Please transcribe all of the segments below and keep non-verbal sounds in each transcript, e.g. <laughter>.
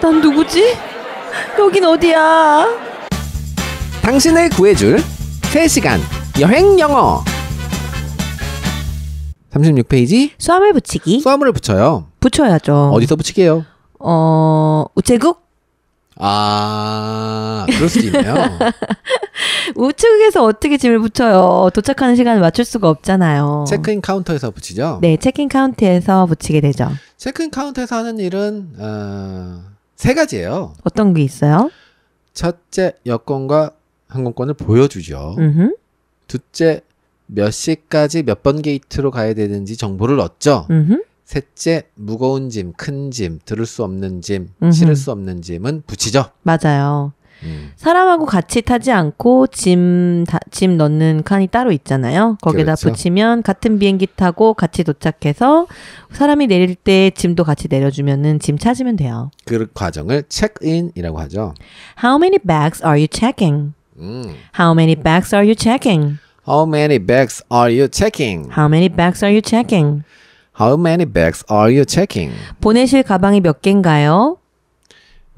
난 누구지? 여긴 어디야? 당신을 구해줄 3시간 여행 영어 36페이지 수화물 붙이기 수화물을 붙여요 붙여야죠 어디서 붙이게요? 어... 우체국? 아, 그럴 수도 있네요. <laughs> 우측에서 어떻게 짐을 붙여요? 도착하는 시간을 맞출 수가 없잖아요. 체크인 카운터에서 붙이죠? 네, 체크인 카운터에서 붙이게 되죠. 체크인 카운터에서 하는 일은, 어, 세 가지예요. 어떤 게 있어요? 첫째, 여권과 항공권을 보여주죠. 음흠. 둘째, 몇 시까지 몇 번 게이트로 가야 되는지 정보를 얻죠. 음흠. 셋째, 무거운 짐, 큰 짐, 들을 수 없는 짐, 음흠. 실을 수 없는 짐은 붙이죠. 맞아요. 음. 사람하고 같이 타지 않고 짐, 다, 짐 넣는 칸이 따로 있잖아요. 거기다 그렇죠. 붙이면 같은 비행기 타고 같이 도착해서 사람이 내릴 때 짐도 같이 내려주면은 짐 찾으면 돼요. 그 과정을 체크인이라고 하죠. How many bags are you checking? 음. How many bags are you checking? How many bags are you checking? How many bags are you checking? How many bags are you checking? 보내실 가방이 몇 개인가요?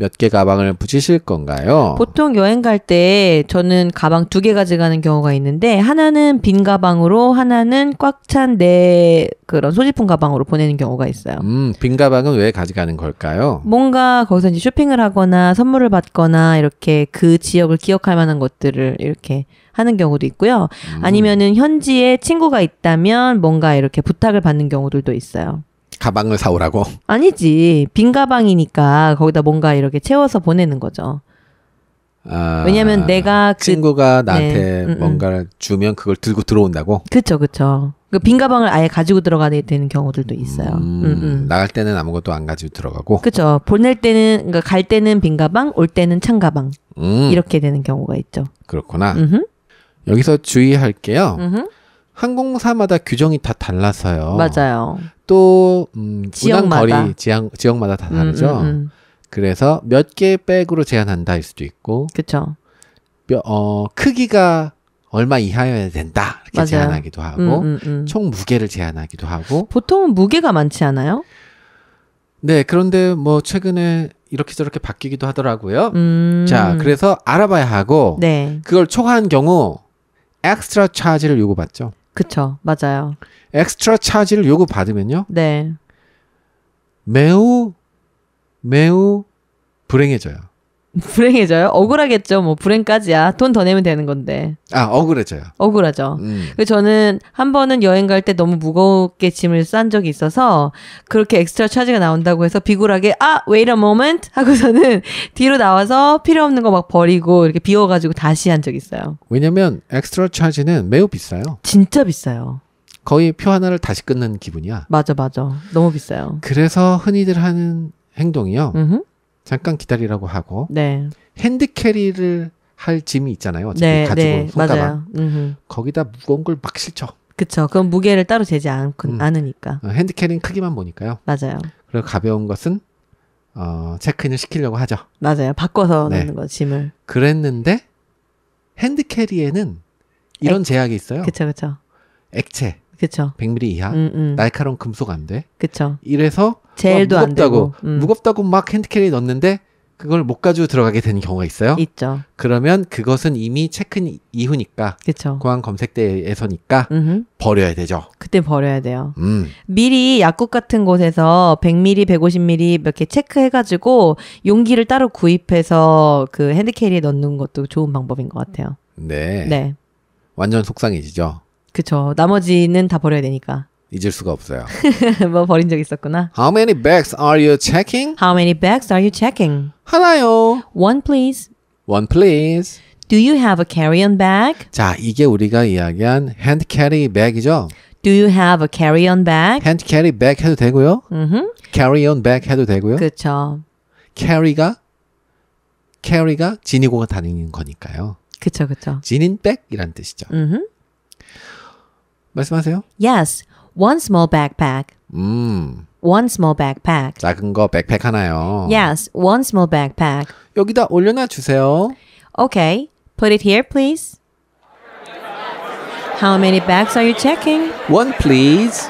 몇개 가방을 붙이실 건가요? 보통 여행 갈 때 저는 가방 두 개 가져가는 경우가 있는데 하나는 빈 가방으로 하나는 꽉 찬 내 그런 소지품 가방으로 보내는 경우가 있어요. 음, 빈 가방은 왜 가져가는 걸까요? 뭔가 거기서 이제 쇼핑을 하거나 선물을 받거나 이렇게 그 지역을 기억할 만한 것들을 이렇게 하는 경우도 있고요. 음. 아니면은 현지에 친구가 있다면 뭔가 이렇게 부탁을 받는 경우들도 있어요. 가방을 사오라고? 아니지. 빈 가방이니까 거기다 뭔가 이렇게 채워서 보내는 거죠. 아, 왜냐면 내가 그, 친구가 나한테 네, 음, 음. 뭔가를 주면 그걸 들고 들어온다고? 그쵸, 그쵸. 그빈 가방을 아예 가지고 들어가야 되는 경우들도 있어요. 음, 음, 음. 나갈 때는 아무것도 안 가지고 들어가고. 그쵸 보낼 때는 그러니까 갈 때는 빈 가방, 올 때는 찬 가방 음. 이렇게 되는 경우가 있죠. 그렇구나. 음흠. 여기서 주의할게요. 음흠. 항공사마다 규정이 다 달라서요. 맞아요. 또 음, 지역 거리 지역 지역마다 다 음, 다르죠. 음, 음, 그래서 몇 개의 백으로 제한한다일 수도 있고. 그렇죠. 어, 크기가 얼마 이하여야 된다 이렇게 맞아요. 제한하기도 하고 음, 음, 총 무게를 제한하기도 하고. 보통은 무게가 많지 않아요? 네, 그런데 뭐 최근에 이렇게 저렇게 바뀌기도 하더라고요. 자, 그래서 알아봐야 하고 네. 그걸 초과한 경우 엑스트라 차지를 요구받죠. 그쵸, 맞아요. 엑스트라 차지를 요구받으면요. 네. 매우, 매우 불행해져요. 불행해져요? 억울하겠죠. 뭐 불행까지야. 돈 더 내면 되는 건데. 아 억울해져요. 억울하죠. 음. 그 저는 한 번은 여행 갈 때 너무 무겁게 짐을 싼 적이 있어서 그렇게 엑스트라 차지가 나온다고 해서 비굴하게 아 wait a moment 하고서는 <laughs> 뒤로 나와서 필요 없는 거 막 버리고 이렇게 비워가지고 다시 한 적 있어요. 왜냐면 엑스트라 차지는 매우 비싸요. 진짜 비싸요. 거의 표 하나를 다시 끊는 기분이야. 맞아 맞아. 너무 비싸요. 그래서 흔히들 하는 행동이요. 음흠. 잠깐 기다리라고 하고 네. 핸드 캐리를 할 짐이 있잖아요. 어차피 네, 가지고 네, 손가방 맞아요. 거기다 무거운 걸 막 실쳐. 그쵸. 그럼 무게를 따로 재지 않, 음. 않으니까. 어, 핸드 캐리는 크기만 보니까요. 맞아요. 그리고 가벼운 것은 어, 체크인을 시키려고 하죠. 맞아요. 바꿔서 네. 넣는 거 짐을. 그랬는데 핸드 캐리에는 이런 액... 제약이 있어요. 그쵸 그쵸. 액체. 그쵸. 100mm 이하. 음, 음. 날카로운 금속 안 돼. 그쵸. 이래서 제일도 아, 어, 무겁다고 안 되고. 음. 무겁다고 막 핸드캐리 넣는데 그걸 못 가지고 들어가게 되는 경우가 있어요. 있죠. 그러면 그것은 이미 체크 이후니까. 그렇 공항 검색대에서니까 음흠. 버려야 되죠. 그때 버려야 돼요. 음. 미리 약국 같은 곳에서 100ml, 150ml 몇 개 체크해가지고 용기를 따로 구입해서 그 핸드캐리에 넣는 것도 좋은 방법인 것 같아요. 네. 네. 완전 속상해지죠. 그쵸. 나머지는 다 버려야 되니까. 잊을 수가 없어요. 뭐 버린 적 있었구나. How many bags are you checking? How many bags are you checking? 하나요. One please. One please. Do you have a carry-on bag? 자, 이게 우리가 이야기한 hand carry bag이죠. Do you have a carry-on bag? hand carry bag 해도 되고요. Mm-hmm. carry-on bag 해도 되고요. 그렇죠. carry가 carry가 지니고 다니는 거니까요. 그렇죠, 그렇죠. 지닌 백이란 뜻이죠. Mm-hmm. 말씀하세요. Yes, one small backpack. 음. One small backpack. 작은 거 백팩 하나요. Yes, one small backpack. 여기다 올려놔 주세요. Okay, put it here, please. How many bags are you checking? One, please.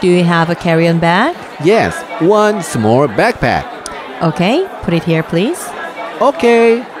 Do you have a carry-on bag? Yes, one small backpack. Okay, put it here, please. Okay,